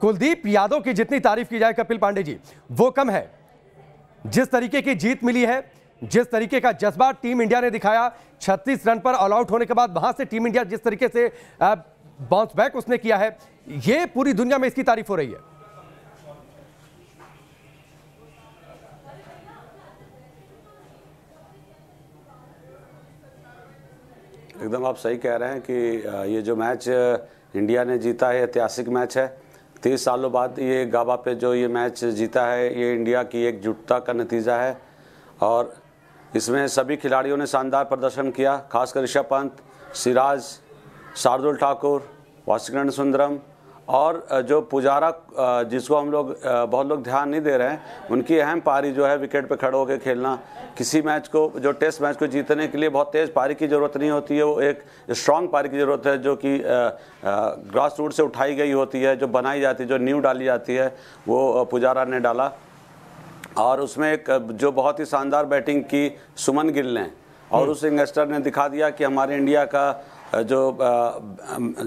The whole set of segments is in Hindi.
कुलदीप यादव की जितनी तारीफ की जाए कपिल पांडे जी वो कम है जिस तरीके की जीत मिली है जिस तरीके का जज्बा टीम इंडिया ने दिखाया 36 रन पर ऑल आउट होने के बाद वहां से टीम इंडिया जिस तरीके से बाउंस बैक उसने किया है ये पूरी दुनिया में इसकी तारीफ हो रही है एकदम आप सही कह रहे हैं कि ये जो मैच इंडिया ने जीता है ऐतिहासिक मैच है तीस सालों बाद ये गाबा पे जो ये मैच जीता है ये इंडिया की एकजुटता का नतीजा है और इसमें सभी खिलाड़ियों ने शानदार प्रदर्शन किया खासकर ऋषभ पंत सिराज शार्दुल ठाकुर वाशिंगटन सुंदरम और जो पुजारा जिसको हम लोग बहुत लोग ध्यान नहीं दे रहे हैं उनकी अहम पारी जो है विकेट पर खड़े होकर खेलना किसी मैच को जो टेस्ट मैच को जीतने के लिए बहुत तेज़ पारी की ज़रूरत नहीं होती है वो एक स्ट्रॉन्ग पारी की ज़रूरत है जो कि ग्रास रूट से उठाई गई होती है जो बनाई जाती है जो न्यू डाली जाती है वो पुजारा ने डाला और उसमें एक जो बहुत ही शानदार बैटिंग की सुमन गिल ने और हम्म। उस इन्वेस्टर ने दिखा दिया कि हमारे इंडिया का जो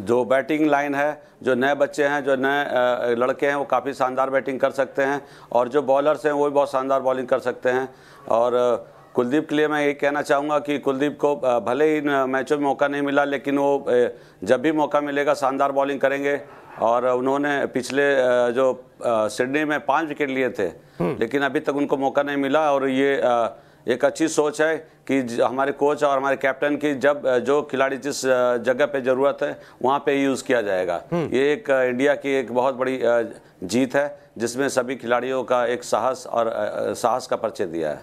जो बैटिंग लाइन है जो नए बच्चे हैं जो नए लड़के हैं वो काफ़ी शानदार बैटिंग कर सकते हैं और जो बॉलर्स हैं वो भी बहुत शानदार बॉलिंग कर सकते हैं और कुलदीप के लिए मैं ये कहना चाहूँगा कि कुलदीप को भले ही मैचों में मौका नहीं मिला लेकिन वो जब भी मौका मिलेगा शानदार बॉलिंग करेंगे और उन्होंने पिछले जो सिडनी में पाँच विकेट लिए थे हम्म। लेकिन अभी तक उनको मौका नहीं मिला और ये एक अच्छी सोच है कि हमारे कोच और हमारे कैप्टन की जब जो खिलाड़ी जिस जगह पे ज़रूरत है वहाँ पे यूज़ किया जाएगा हम्म। ये एक इंडिया की एक बहुत बड़ी जीत है जिसमें सभी खिलाड़ियों का एक साहस और साहस का परिचय दिया है